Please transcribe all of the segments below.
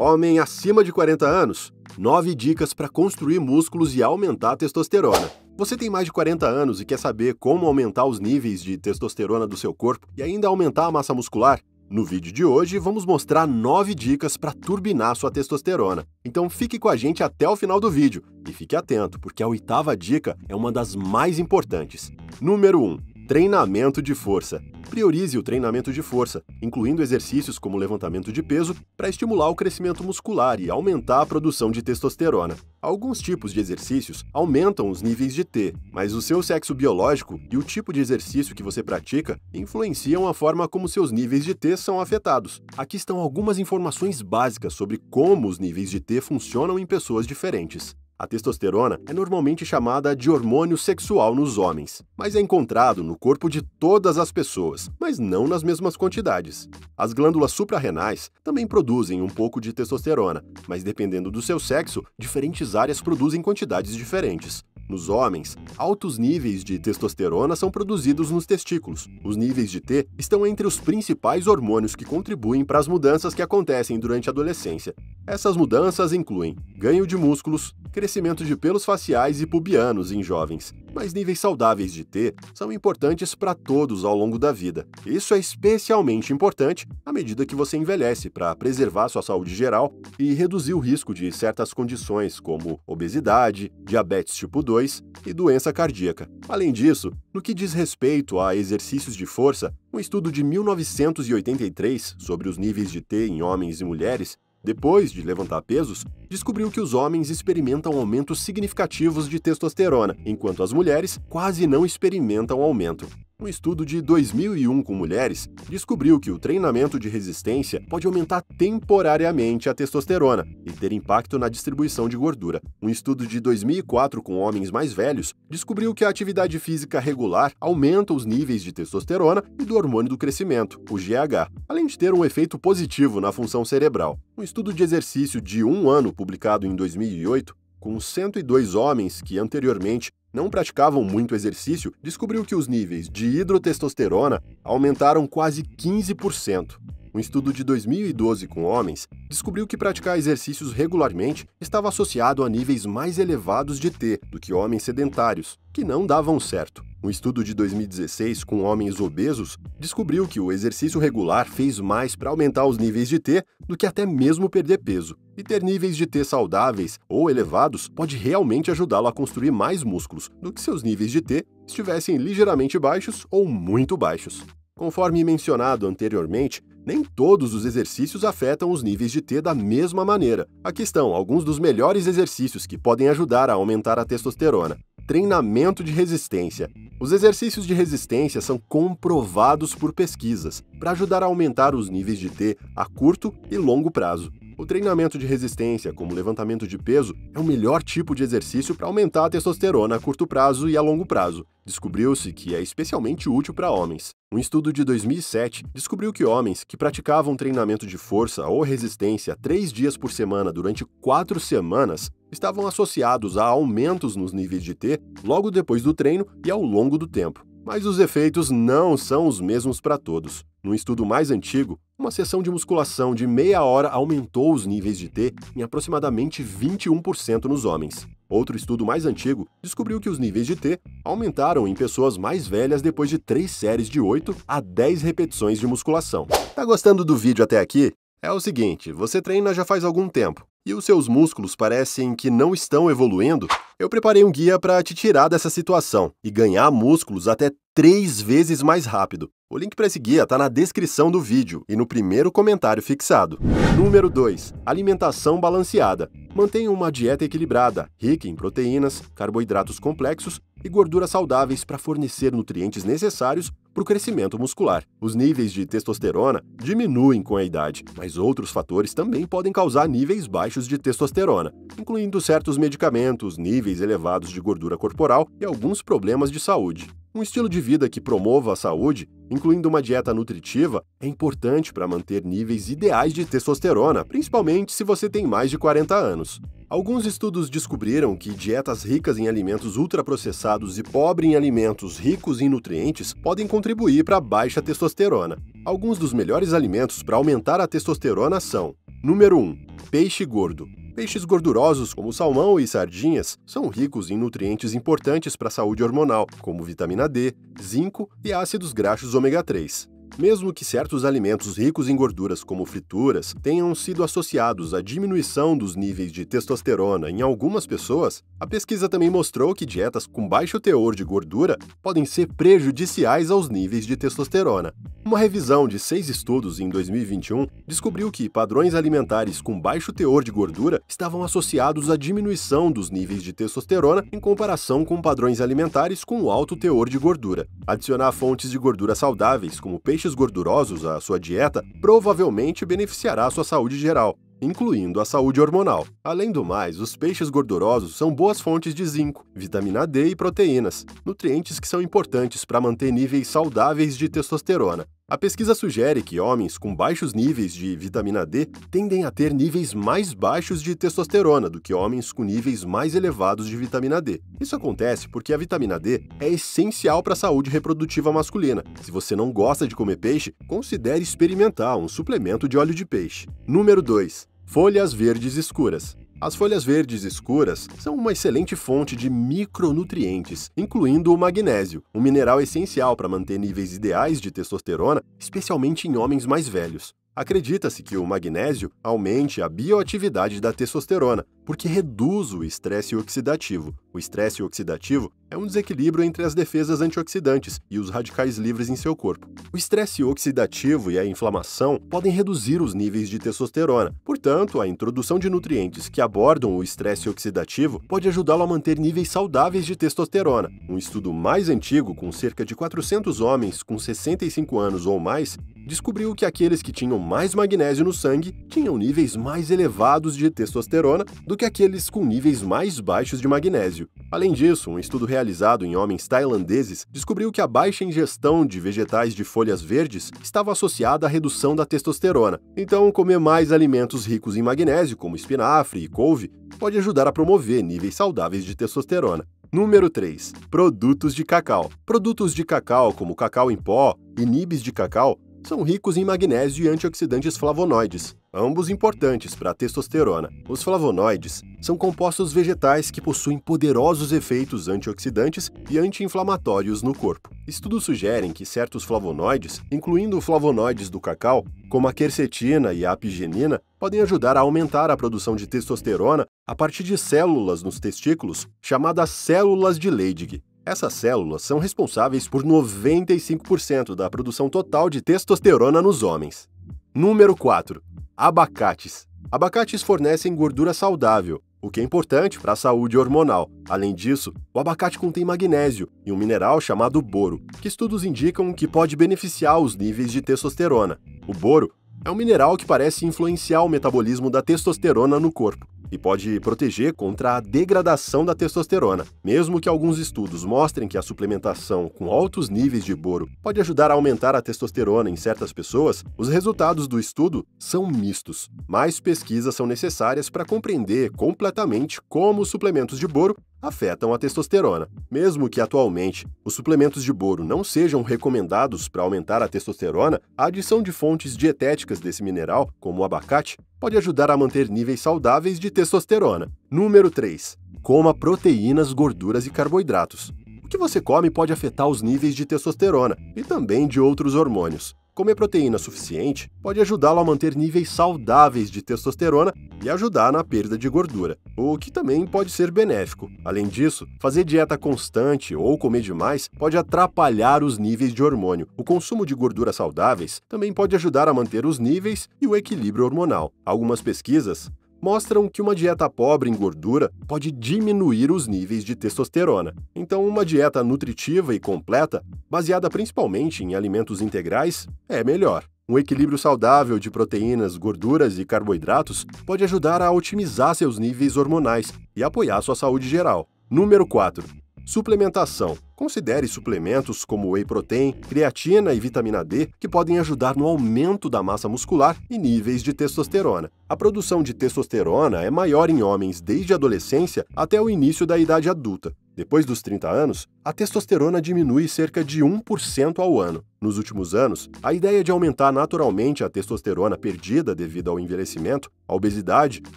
Homem acima de 40 anos, 9 dicas para construir músculos e aumentar a testosterona. Você tem mais de 40 anos e quer saber como aumentar os níveis de testosterona do seu corpo e ainda aumentar a massa muscular? No vídeo de hoje, vamos mostrar 9 dicas para turbinar sua testosterona. Então fique com a gente até o final do vídeo e fique atento, porque a oitava dica é uma das mais importantes. Número 1. Treinamento de força. Priorize o treinamento de força, incluindo exercícios como levantamento de peso, para estimular o crescimento muscular e aumentar a produção de testosterona. Alguns tipos de exercícios aumentam os níveis de T, mas o seu sexo biológico e o tipo de exercício que você pratica influenciam a forma como seus níveis de T são afetados. Aqui estão algumas informações básicas sobre como os níveis de T funcionam em pessoas diferentes. A testosterona é normalmente chamada de hormônio sexual nos homens, mas é encontrado no corpo de todas as pessoas, mas não nas mesmas quantidades. As glândulas suprarrenais também produzem um pouco de testosterona, mas dependendo do seu sexo, diferentes áreas produzem quantidades diferentes. Nos homens, altos níveis de testosterona são produzidos nos testículos. Os níveis de T estão entre os principais hormônios que contribuem para as mudanças que acontecem durante a adolescência. Essas mudanças incluem ganho de músculos, crescimento de pelos faciais e pubianos em jovens, mas níveis saudáveis de T são importantes para todos ao longo da vida. Isso é especialmente importante à medida que você envelhece para preservar sua saúde geral e reduzir o risco de certas condições como obesidade, diabetes tipo 2 e doença cardíaca. Além disso, no que diz respeito a exercícios de força, um estudo de 1983 sobre os níveis de T em homens e mulheres depois de levantar pesos, descobriu que os homens experimentam aumentos significativos de testosterona, enquanto as mulheres quase não experimentam aumento. Um estudo de 2001 com mulheres descobriu que o treinamento de resistência pode aumentar temporariamente a testosterona e ter impacto na distribuição de gordura. Um estudo de 2004 com homens mais velhos descobriu que a atividade física regular aumenta os níveis de testosterona e do hormônio do crescimento, o GH, além de ter um efeito positivo na função cerebral. Um estudo de exercício de um ano publicado em 2008 com 102 homens que anteriormente não praticavam muito exercício, descobriu que os níveis de hidrotestosterona aumentaram quase 15%. Um estudo de 2012 com homens descobriu que praticar exercícios regularmente estava associado a níveis mais elevados de T do que homens sedentários, que não davam certo. Um estudo de 2016 com homens obesos descobriu que o exercício regular fez mais para aumentar os níveis de T do que até mesmo perder peso, e ter níveis de T saudáveis ou elevados pode realmente ajudá-lo a construir mais músculos do que seus níveis de T estivessem ligeiramente baixos ou muito baixos. Conforme mencionado anteriormente, nem todos os exercícios afetam os níveis de T da mesma maneira. Aqui estão alguns dos melhores exercícios que podem ajudar a aumentar a testosterona treinamento de resistência. Os exercícios de resistência são comprovados por pesquisas para ajudar a aumentar os níveis de T a curto e longo prazo. O treinamento de resistência, como levantamento de peso, é o melhor tipo de exercício para aumentar a testosterona a curto prazo e a longo prazo. Descobriu-se que é especialmente útil para homens. Um estudo de 2007 descobriu que homens que praticavam treinamento de força ou resistência três dias por semana durante quatro semanas estavam associados a aumentos nos níveis de T logo depois do treino e ao longo do tempo. Mas os efeitos não são os mesmos para todos. Num estudo mais antigo, uma sessão de musculação de meia hora aumentou os níveis de T em aproximadamente 21% nos homens. Outro estudo mais antigo descobriu que os níveis de T aumentaram em pessoas mais velhas depois de três séries de 8 a 10 repetições de musculação. Tá gostando do vídeo até aqui? É o seguinte, você treina já faz algum tempo e os seus músculos parecem que não estão evoluindo, eu preparei um guia para te tirar dessa situação e ganhar músculos até três vezes mais rápido. O link para esse guia está na descrição do vídeo e no primeiro comentário fixado. Número 2. Alimentação balanceada. Mantenha uma dieta equilibrada, rica em proteínas, carboidratos complexos e gorduras saudáveis para fornecer nutrientes necessários para o crescimento muscular. Os níveis de testosterona diminuem com a idade, mas outros fatores também podem causar níveis baixos de testosterona, incluindo certos medicamentos, níveis elevados de gordura corporal e alguns problemas de saúde. Um estilo de vida que promova a saúde, incluindo uma dieta nutritiva, é importante para manter níveis ideais de testosterona, principalmente se você tem mais de 40 anos. Alguns estudos descobriram que dietas ricas em alimentos ultraprocessados e pobres em alimentos ricos em nutrientes podem contribuir para a baixa testosterona. Alguns dos melhores alimentos para aumentar a testosterona são: número 1, peixe gordo. Peixes gordurosos, como salmão e sardinhas, são ricos em nutrientes importantes para a saúde hormonal, como vitamina D, zinco e ácidos graxos ômega 3. Mesmo que certos alimentos ricos em gorduras, como frituras, tenham sido associados à diminuição dos níveis de testosterona em algumas pessoas, a pesquisa também mostrou que dietas com baixo teor de gordura podem ser prejudiciais aos níveis de testosterona. Uma revisão de seis estudos em 2021 descobriu que padrões alimentares com baixo teor de gordura estavam associados à diminuição dos níveis de testosterona em comparação com padrões alimentares com alto teor de gordura. Adicionar fontes de gordura saudáveis, como peixes nutrientes gordurosos à sua dieta provavelmente beneficiará a sua saúde geral, incluindo a saúde hormonal. Além do mais, os peixes gordurosos são boas fontes de zinco, vitamina D e proteínas, nutrientes que são importantes para manter níveis saudáveis de testosterona, a pesquisa sugere que homens com baixos níveis de vitamina D tendem a ter níveis mais baixos de testosterona do que homens com níveis mais elevados de vitamina D. Isso acontece porque a vitamina D é essencial para a saúde reprodutiva masculina. Se você não gosta de comer peixe, considere experimentar um suplemento de óleo de peixe. Número 2. Folhas verdes escuras. As folhas verdes escuras são uma excelente fonte de micronutrientes, incluindo o magnésio, um mineral essencial para manter níveis ideais de testosterona, especialmente em homens mais velhos. Acredita-se que o magnésio aumente a bioatividade da testosterona, porque reduz o estresse oxidativo. O estresse oxidativo é um desequilíbrio entre as defesas antioxidantes e os radicais livres em seu corpo. O estresse oxidativo e a inflamação podem reduzir os níveis de testosterona. Portanto, a introdução de nutrientes que abordam o estresse oxidativo pode ajudá-lo a manter níveis saudáveis de testosterona. Um estudo mais antigo, com cerca de 400 homens com 65 anos ou mais, descobriu que aqueles que tinham mais magnésio no sangue tinham níveis mais elevados de testosterona do que aqueles com níveis mais baixos de magnésio. Além disso, um estudo realizado em homens tailandeses descobriu que a baixa ingestão de vegetais de folhas verdes estava associada à redução da testosterona. Então, comer mais alimentos ricos em magnésio, como espinafre e couve, pode ajudar a promover níveis saudáveis de testosterona. Número 3. Produtos de cacau. Produtos de cacau, como cacau em pó e nibs de cacau, são ricos em magnésio e antioxidantes flavonoides, ambos importantes para a testosterona. Os flavonoides são compostos vegetais que possuem poderosos efeitos antioxidantes e anti-inflamatórios no corpo. Estudos sugerem que certos flavonoides, incluindo flavonoides do cacau, como a quercetina e a apigenina, podem ajudar a aumentar a produção de testosterona a partir de células nos testículos, chamadas células de Leydig. Essas células são responsáveis por 95% da produção total de testosterona nos homens. Número 4. Abacates. Abacates fornecem gordura saudável, o que é importante para a saúde hormonal. Além disso, o abacate contém magnésio e um mineral chamado boro, que estudos indicam que pode beneficiar os níveis de testosterona. O boro é um mineral que parece influenciar o metabolismo da testosterona no corpo e pode proteger contra a degradação da testosterona. Mesmo que alguns estudos mostrem que a suplementação com altos níveis de boro pode ajudar a aumentar a testosterona em certas pessoas, os resultados do estudo são mistos. Mais pesquisas são necessárias para compreender completamente como os suplementos de boro afetam a testosterona. Mesmo que atualmente os suplementos de boro não sejam recomendados para aumentar a testosterona, a adição de fontes dietéticas desse mineral, como o abacate, pode ajudar a manter níveis saudáveis de testosterona. Número 3. Coma proteínas, gorduras e carboidratos. O que você come pode afetar os níveis de testosterona e também de outros hormônios. Comer proteína suficiente pode ajudá-lo a manter níveis saudáveis de testosterona e ajudar na perda de gordura, o que também pode ser benéfico. Além disso, fazer dieta constante ou comer demais pode atrapalhar os níveis de hormônio. O consumo de gorduras saudáveis também pode ajudar a manter os níveis e o equilíbrio hormonal. Algumas pesquisas mostram que uma dieta pobre em gordura pode diminuir os níveis de testosterona. Então, uma dieta nutritiva e completa, baseada principalmente em alimentos integrais, é melhor. Um equilíbrio saudável de proteínas, gorduras e carboidratos pode ajudar a otimizar seus níveis hormonais e apoiar sua saúde geral. Número 4. Suplementação. Considere suplementos como whey protein, creatina e vitamina D, que podem ajudar no aumento da massa muscular e níveis de testosterona. A produção de testosterona é maior em homens desde a adolescência até o início da idade adulta. Depois dos 30 anos, a testosterona diminui cerca de 1% ao ano. Nos últimos anos, a ideia de aumentar naturalmente a testosterona perdida devido ao envelhecimento, a obesidade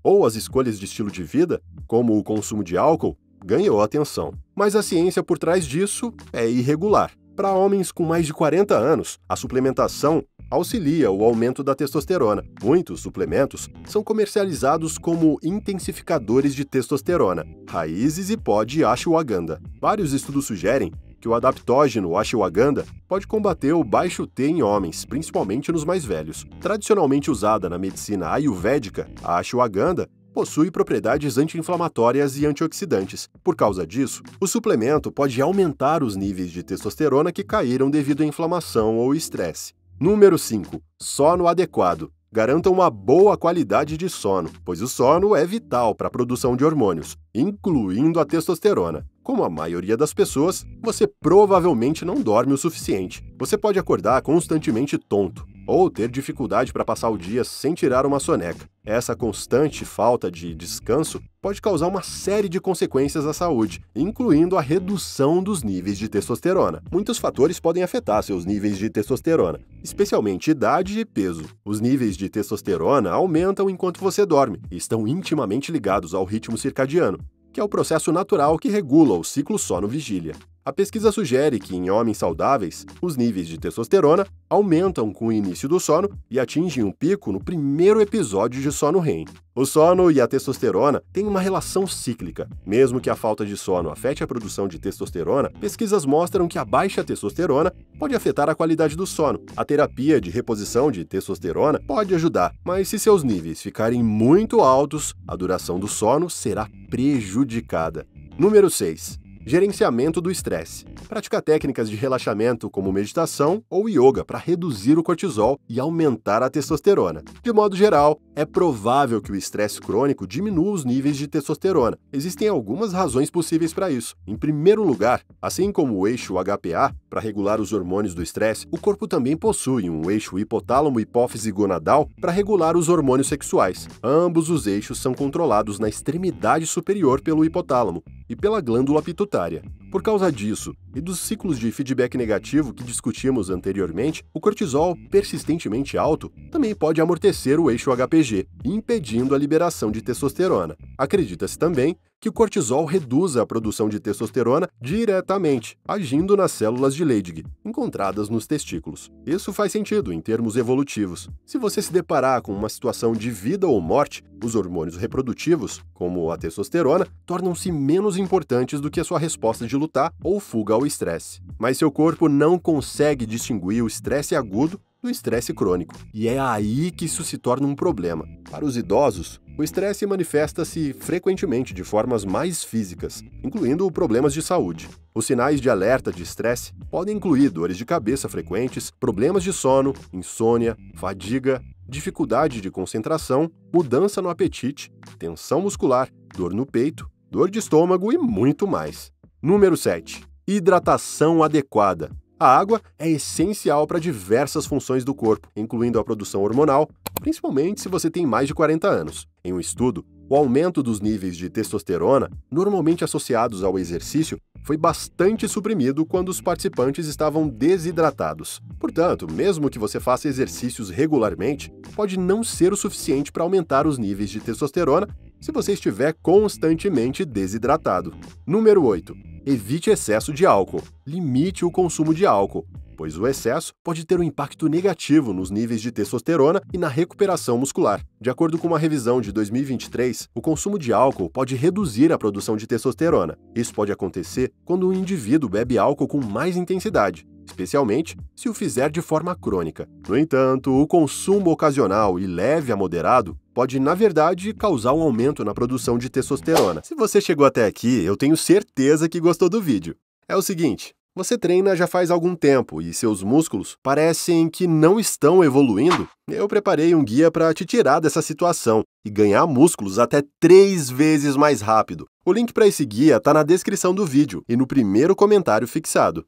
ou às escolhas de estilo de vida, como o consumo de álcool, ganhou atenção. Mas a ciência por trás disso é irregular. Para homens com mais de 40 anos, a suplementação auxilia o aumento da testosterona. Muitos suplementos são comercializados como intensificadores de testosterona, raízes e pó de ashwagandha. Vários estudos sugerem que o adaptógeno ashwagandha pode combater o baixo T em homens, principalmente nos mais velhos. Tradicionalmente usada na medicina ayurvédica, a ashwagandha possui propriedades anti-inflamatórias e antioxidantes. Por causa disso, o suplemento pode aumentar os níveis de testosterona que caíram devido à inflamação ou estresse. Número 5. Sono adequado. Garanta uma boa qualidade de sono, pois o sono é vital para a produção de hormônios, incluindo a testosterona. Como a maioria das pessoas, você provavelmente não dorme o suficiente. Você pode acordar constantemente tonto, ou ter dificuldade para passar o dia sem tirar uma soneca. Essa constante falta de descanso pode causar uma série de consequências à saúde, incluindo a redução dos níveis de testosterona. Muitos fatores podem afetar seus níveis de testosterona, especialmente idade e peso. Os níveis de testosterona aumentam enquanto você dorme e estão intimamente ligados ao ritmo circadiano, que é o processo natural que regula o ciclo sono-vigília. A pesquisa sugere que, em homens saudáveis, os níveis de testosterona aumentam com o início do sono e atingem um pico no primeiro episódio de sono REM. O sono e a testosterona têm uma relação cíclica. Mesmo que a falta de sono afete a produção de testosterona, pesquisas mostram que a baixa testosterona pode afetar a qualidade do sono. A terapia de reposição de testosterona pode ajudar, mas se seus níveis ficarem muito altos, a duração do sono será prejudicada. Número 6. Gerenciamento do estresse. Pratica técnicas de relaxamento como meditação ou yoga para reduzir o cortisol e aumentar a testosterona. De modo geral, é provável que o estresse crônico diminua os níveis de testosterona. Existem algumas razões possíveis para isso. Em primeiro lugar, assim como o eixo HPA, para regular os hormônios do estresse, o corpo também possui um eixo hipotálamo-hipófise-gonadal para regular os hormônios sexuais. Ambos os eixos são controlados na extremidade superior pelo hipotálamo e pela glândula pituitária. Por causa disso e dos ciclos de feedback negativo que discutimos anteriormente, o cortisol persistentemente alto também pode amortecer o eixo HPG impedindo a liberação de testosterona. Acredita-se também que o cortisol reduza a produção de testosterona diretamente, agindo nas células de Leydig, encontradas nos testículos. Isso faz sentido em termos evolutivos. Se você se deparar com uma situação de vida ou morte, os hormônios reprodutivos, como a testosterona, tornam-se menos importantes do que a sua resposta de lutar ou fuga ao estresse. Mas seu corpo não consegue distinguir o estresse agudo do estresse crônico. E é aí que isso se torna um problema. Para os idosos, o estresse manifesta-se frequentemente de formas mais físicas, incluindo problemas de saúde. Os sinais de alerta de estresse podem incluir dores de cabeça frequentes, problemas de sono, insônia, fadiga, dificuldade de concentração, mudança no apetite, tensão muscular, dor no peito, dor de estômago e muito mais. Número 7. Hidratação adequada. A água é essencial para diversas funções do corpo, incluindo a produção hormonal, principalmente se você tem mais de 40 anos. Em um estudo, o aumento dos níveis de testosterona, normalmente associados ao exercício, foi bastante suprimido quando os participantes estavam desidratados. Portanto, mesmo que você faça exercícios regularmente, pode não ser o suficiente para aumentar os níveis de testosterona se você estiver constantemente desidratado. Número 8. Evite excesso de álcool. Limite o consumo de álcool, pois o excesso pode ter um impacto negativo nos níveis de testosterona e na recuperação muscular. De acordo com uma revisão de 2023, o consumo de álcool pode reduzir a produção de testosterona. Isso pode acontecer quando um indivíduo bebe álcool com mais intensidade, especialmente se o fizer de forma crônica. No entanto, o consumo ocasional e leve a moderado pode, na verdade, causar um aumento na produção de testosterona. Se você chegou até aqui, eu tenho certeza que gostou do vídeo. É o seguinte, você treina já faz algum tempo e seus músculos parecem que não estão evoluindo? Eu preparei um guia para te tirar dessa situação e ganhar músculos até três vezes mais rápido. O link para esse guia está na descrição do vídeo e no primeiro comentário fixado.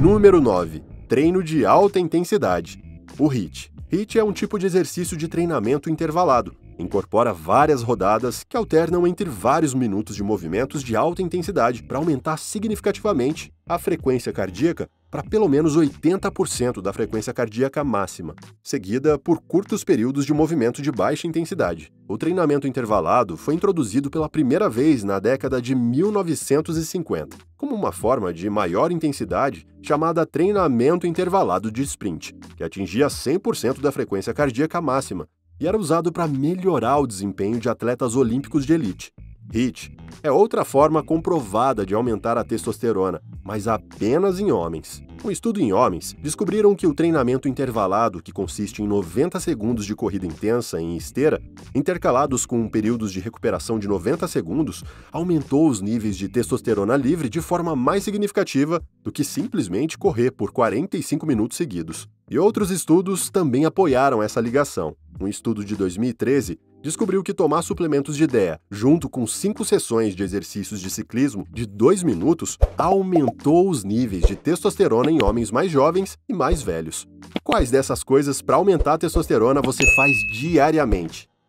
Número 9. Treino de alta intensidade. O HIIT. HIIT é um tipo de exercício de treinamento intervalado, incorpora várias rodadas que alternam entre vários minutos de movimentos de alta intensidade para aumentar significativamente a frequência cardíaca para pelo menos 80% da frequência cardíaca máxima, seguida por curtos períodos de movimento de baixa intensidade. O treinamento intervalado foi introduzido pela primeira vez na década de 1950, como uma forma de maior intensidade chamada treinamento intervalado de sprint, que atingia 100% da frequência cardíaca máxima, e era usado para melhorar o desempenho de atletas olímpicos de elite. HIT é outra forma comprovada de aumentar a testosterona, mas apenas em homens. Um estudo em homens descobriram que o treinamento intervalado, que consiste em 90 segundos de corrida intensa em esteira, intercalados com períodos de recuperação de 90 segundos, aumentou os níveis de testosterona livre de forma mais significativa do que simplesmente correr por 45 minutos seguidos. E outros estudos também apoiaram essa ligação. Um estudo de 2013 descobriu que tomar suplementos de ideia, junto com cinco sessões de exercícios de ciclismo de dois minutos, aumentou os níveis de testosterona em homens mais jovens e mais velhos. Quais dessas coisas para aumentar a testosterona você faz diariamente?